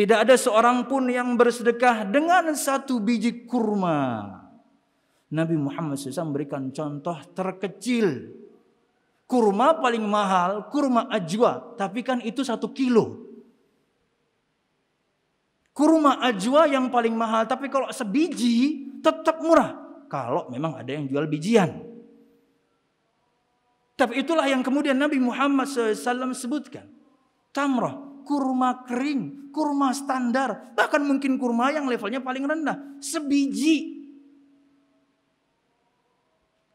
Tidak ada seorang pun yang bersedekah dengan satu biji kurma. Nabi Muhammad SAW memberikan contoh terkecil. Kurma paling mahal, kurma ajwa. Tapi kan itu satu kilo. Kurma ajwa yang paling mahal. Tapi kalau sebiji tetap murah. Kalau memang ada yang jual bijian. Tapi itulah yang kemudian Nabi Muhammad SAW sebutkan. Tamrah kurma kering, kurma standar, bahkan mungkin kurma yang levelnya paling rendah, sebiji.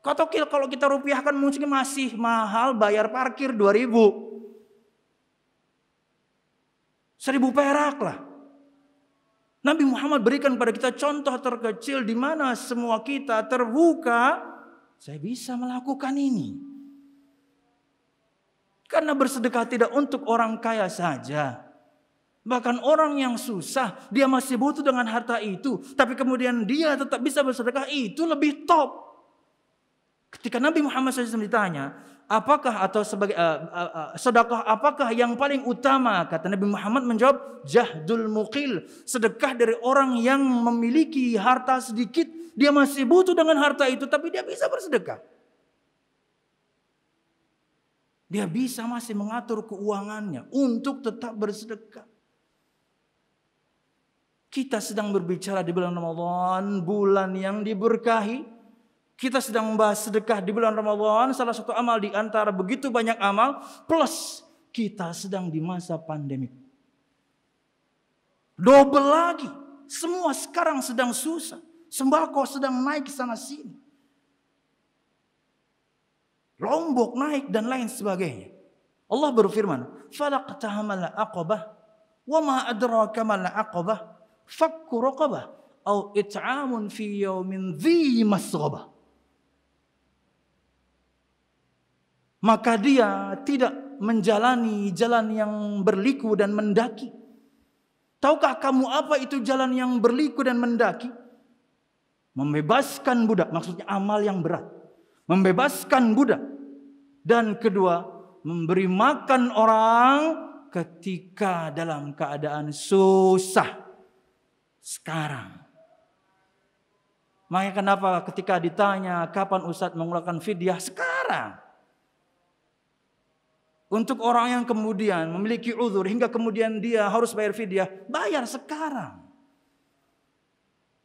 Kotokil kalau kita rupiahkan mungkin masih mahal bayar parkir 2000. 1000 perak lah. Nabi Muhammad berikan pada kita contoh terkecil di mana semua kita terbuka, saya bisa melakukan ini. Karena bersedekah tidak untuk orang kaya saja. Bahkan orang yang susah, dia masih butuh dengan harta itu. Tapi kemudian dia tetap bisa bersedekah, itu lebih top. Ketika Nabi Muhammad SAW ditanya, apakah atau sebagai uh, uh, uh, sedekah apakah yang paling utama? Kata Nabi Muhammad menjawab, jahdul muqil. Sedekah dari orang yang memiliki harta sedikit, dia masih butuh dengan harta itu, tapi dia bisa bersedekah. Dia bisa masih mengatur keuangannya untuk tetap bersedekah. Kita sedang berbicara di bulan Ramadan, bulan yang diberkahi. Kita sedang membahas sedekah di bulan Ramadan, salah satu amal di antara begitu banyak amal, plus kita sedang di masa pandemi. Double lagi, semua sekarang sedang susah, sembako sedang naik sana sini rombok naik dan lain sebagainya. Allah berfirman, "Falaqtahamal aqabah wa ma adraka mal aqabah fakku raqabah au it'amun fi yawmin dhi masghabah." Maka dia tidak menjalani jalan yang berliku dan mendaki. Tahukah kamu apa itu jalan yang berliku dan mendaki? Membebaskan budak, maksudnya amal yang berat. Membebaskan budak dan kedua, memberi makan orang ketika dalam keadaan susah sekarang. Makanya kenapa ketika ditanya kapan Ustadz mengeluarkan fidyah sekarang. Untuk orang yang kemudian memiliki uzur hingga kemudian dia harus bayar fidyah, bayar sekarang.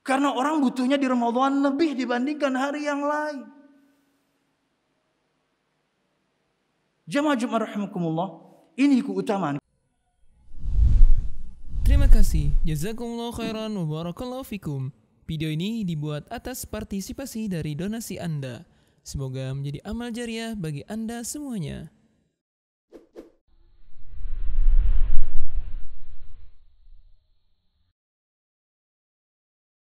Karena orang butuhnya di Ramadan lebih dibandingkan hari yang lain. Jamaah Jumat rahimakumullah, ini keutamaan. Terima kasih. Jazakumullah khairan wa barakallahu fikum. Video ini dibuat atas partisipasi dari donasi Anda. Semoga menjadi amal jariah bagi Anda semuanya.